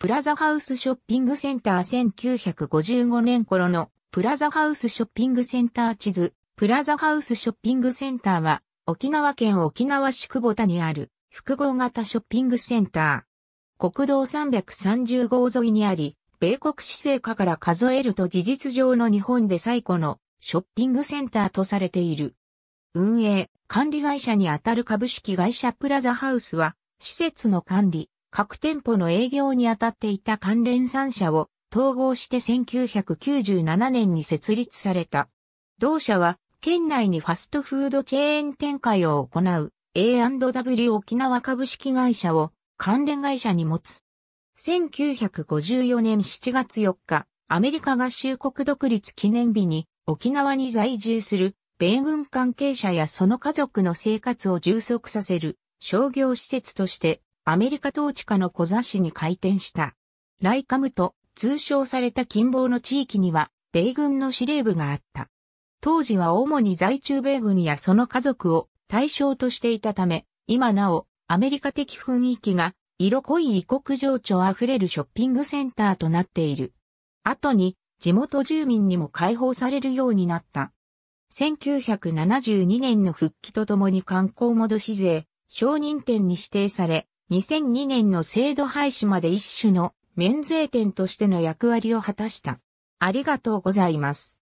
プラザハウスショッピングセンター1955年頃のプラザハウスショッピングセンター地図、プラザハウスショッピングセンターは沖縄県沖縄市久保田にある複合型ショッピングセンター。国道330号沿いにあり、米国市政下から数えると事実上の日本で最古のショッピングセンターとされている。運営、管理会社にあたる株式会社プラザハウスは、施設の管理、各店舗の営業に当たっていた関連3社を統合して1997年に設立された。同社は県内にファストフードチェーン展開を行う A&W 沖縄株式会社を関連会社に持つ。1954年7月4日、アメリカ合衆国独立記念日に沖縄に在住する米軍関係者やその家族の生活を充足させる商業施設としてアメリカ統治下の小雑誌に開店した。ライカムと通称された近傍の地域には、米軍の司令部があった。当時は主に在中米軍やその家族を対象としていたため、今なおアメリカ的雰囲気が色濃い異国情緒あふれるショッピングセンターとなっている。後に地元住民にも解放されるようになった。1972年の復帰とともに観光戻し税、承認店に指定され、2002年の制度廃止まで一種の免税店としての役割を果たした。ありがとうございます。